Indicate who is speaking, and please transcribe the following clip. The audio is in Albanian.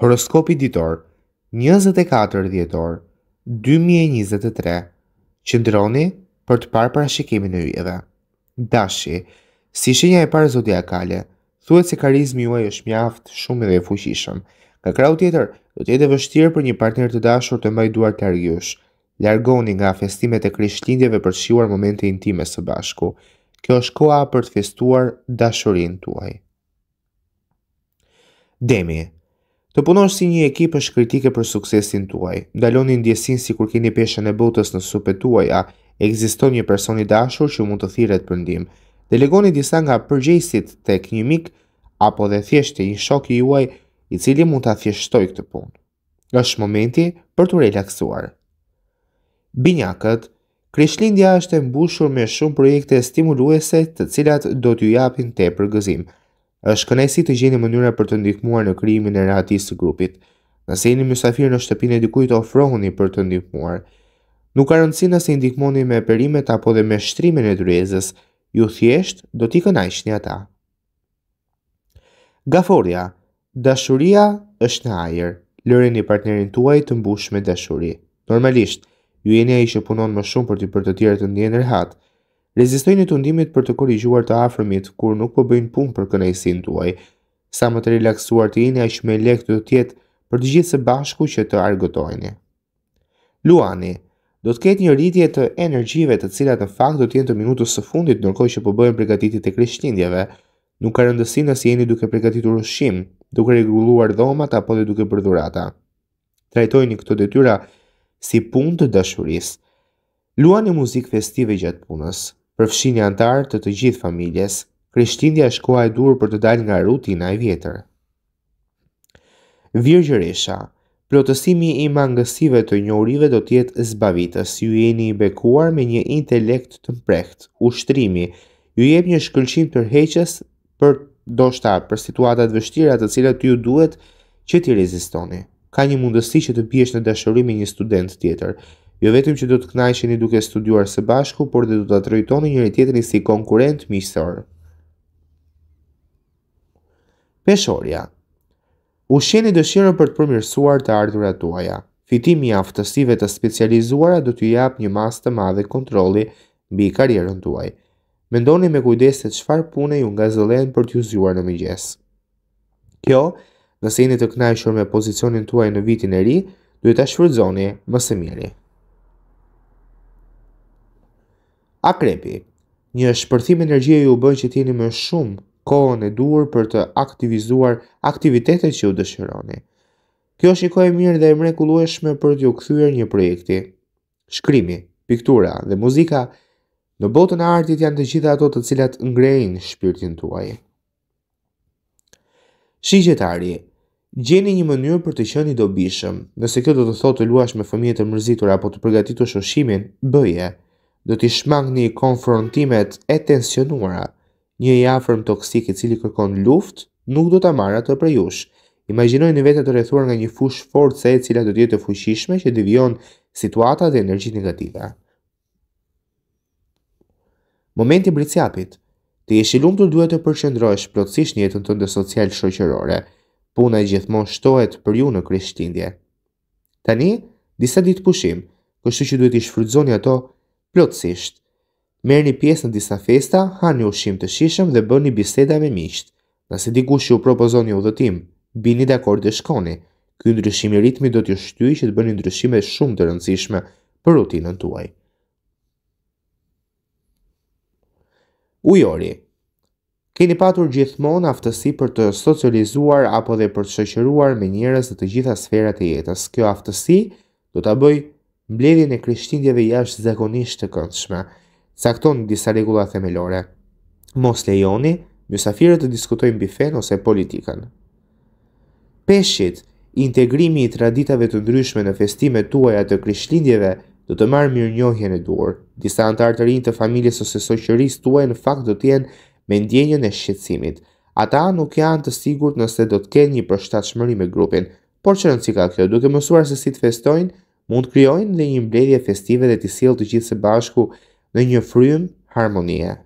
Speaker 1: Horoskopi ditor 24 dhjetor 2023 Qëndroni për të parë parashikimin e yjeve. Dashi, si shenja e parë zodiakale, thuhet se karizmi juaj është mjaft, shumë dhe e fuqishëm. Nga krau tjetër, do të jetë vështirë për një partner të dashur të mbajë duart larg jush. Largoni nga festimet e krishtlindjeve për të momente intime së bashku. Kjo është koha për të festuar dashurinë tuaj. Demi, Të punosh si një ekip është kritike për suksesin tuaj. Ndaloni ndjesin si kur keni peshen e botës në supe tuaja, a egzisto një personi dashur që mund të thiret për ndim. Delegoni disa nga përgjesit tek një mik, apo dhe thjeshti një shok i juaj i cili mund të athjeshtoj këtë pun. është momenti për të relaksuar. Binyakët Krishtlindja është e mbushur me shumë projekte stimuluese të cilat do t'ju japin të e përgëzimë është kënaqësi të gjeni mënyra për të ndihmuar në krijimin e rehatisë së grupit. Nëse jeni mysafir në shtëpinë e dikujt, ofrohuni për të ndihmuar. Nuk ka rëndësi nëse i ndihmoni me perimet apo dhe me shtrimin e dryezës, ju thjesht do t'i kënaqni ata. Gaforia, dashuria është në ajër. Lëreni partnerin tuaj të mbush me dashuri. Normalisht, ju jeni ai që punon më shumë për të bërë të tjerë të ndjenë rehat. Rezistojnë të undimit për të korrigjuar të afërmit kur nuk po bëjnë punë për kënaqësinë tuaj. Sa më të relaksuar të jeni, aq më lehtë do të jetë për të gjithë së bashku që të argëtojeni. Luani, do të ketë një rritje të energjive të cilat në fakt do të jenë të minutës së fundit ndërkohë që po bëhen përgatitjet e krishtlindjeve. Nuk ka rëndësi nëse jeni duke përgatitur ushqim, duke rregulluar dhomat apo dhe duke bërë dhurata. Trajtojeni këto detyra si punë të dashurisë. Luani muzikë festive gjatë punës përfshinja antarë të të gjithë familjes, Krishtindja është koha e dur për të dalë nga rutina e vjetër. Virgjëresha, plotësimi i mangësive të njohurive do të jetë zbavitës. Ju jeni i bekuar me një intelekt të mprehtë. Ushtrimi ju jep një shkëlqim tërheqës për doshta për situatat vështira të cilat ju duhet që ti rezistoni. Ka një mundësi që të biesh në dashuri me një student tjetër. Jo vetëm që do të kënaqeni duke studiuar së bashku, por dhe do të trajtoni njëri tjetrin si konkurrent miqësor. Peshorja. Ushqeni dëshirën për të përmirësuar të ardhurat tuaja. Fitimi i aftësive të specializuara do t'ju jap një masë të madhe kontrolli mbi karrierën tuaj. Mendoni me kujdes se çfarë pune ju ngazëllen për t'ju zgjuar në mëngjes. Kjo, nëse jeni të kënaqur me pozicionin tuaj në vitin e ri, duhet ta shfrytëzoni më së miri. Akrepi, një shpërthim energjie ju bën që t'jeni më shumë kohën e duhur për të aktivizuar aktivitetet që ju dëshironi. Kjo është një kohë e mirë dhe e mrekullueshme për t'ju kthyer një projekti. Shkrimi, piktura dhe muzika në botën e artit janë të gjitha ato të cilat ngrejnë shpirtin tuaj. Shigjetari, gjeni një mënyrë për të qenë i dobishëm. Nëse kjo do të thotë të luash me fëmijët e mrzitur apo të përgatitosh ushqimin, bëje do t'i shmang një konfrontimet e tensionuara, një i afrëm toksik i cili kërkon luft, nuk do t'a marra të prejush. Imaginoj një vetë të rethuar nga një fush force e cila do jetë të fushishme që divion situata dhe energjit negativa. Momenti bricjapit Të jeshilum të duhet të përqendrosh plotësisht një jetën tënde social shoqërore. Puna gjithmonë shtohet për ju në krishtlindje. Tani, disa ditë pushim, kështu që duhet i shfrytëzoni ato plotësisht. Merë një pjesë në disa festa, ha një ushim të shishëm dhe bërë një biseda me miqtë. Nëse dikush ju propozon një udhëtim, bini dhe akord të shkoni. Ky ndryshimi ritmi do t'ju shtyjë që të bëni ndryshime shumë të rëndësishme për rutinën tuaj. Ujori Keni patur gjithmonë aftësi për të socializuar apo dhe për të shëqëruar me njërës dhe të gjitha sferat e jetës. Kjo aftësi do t'a bëjë mbledhjen e krishtindjeve jashtë zakonisht të këndshme, sakton disa regula themelore. Mos lejoni, mjësafire të diskutojnë bifen ose politikën. Peshit, integrimi i traditave të ndryshme në festime tuaja të krishtindjeve do të marë mirë njohjen e duar. Disa antarë të rinë të familjes ose soqëris tuaj në fakt do t'jen me ndjenjën e shqetsimit. Ata nuk janë të sigur nëse do t'ken një përshtat shmëri me grupin, por që në kjo, duke mësuar se si të festojnë, mund krijojnë kryojnë dhe një mbledhje festive dhe të silë të gjithë se bashku në një frymë harmonie.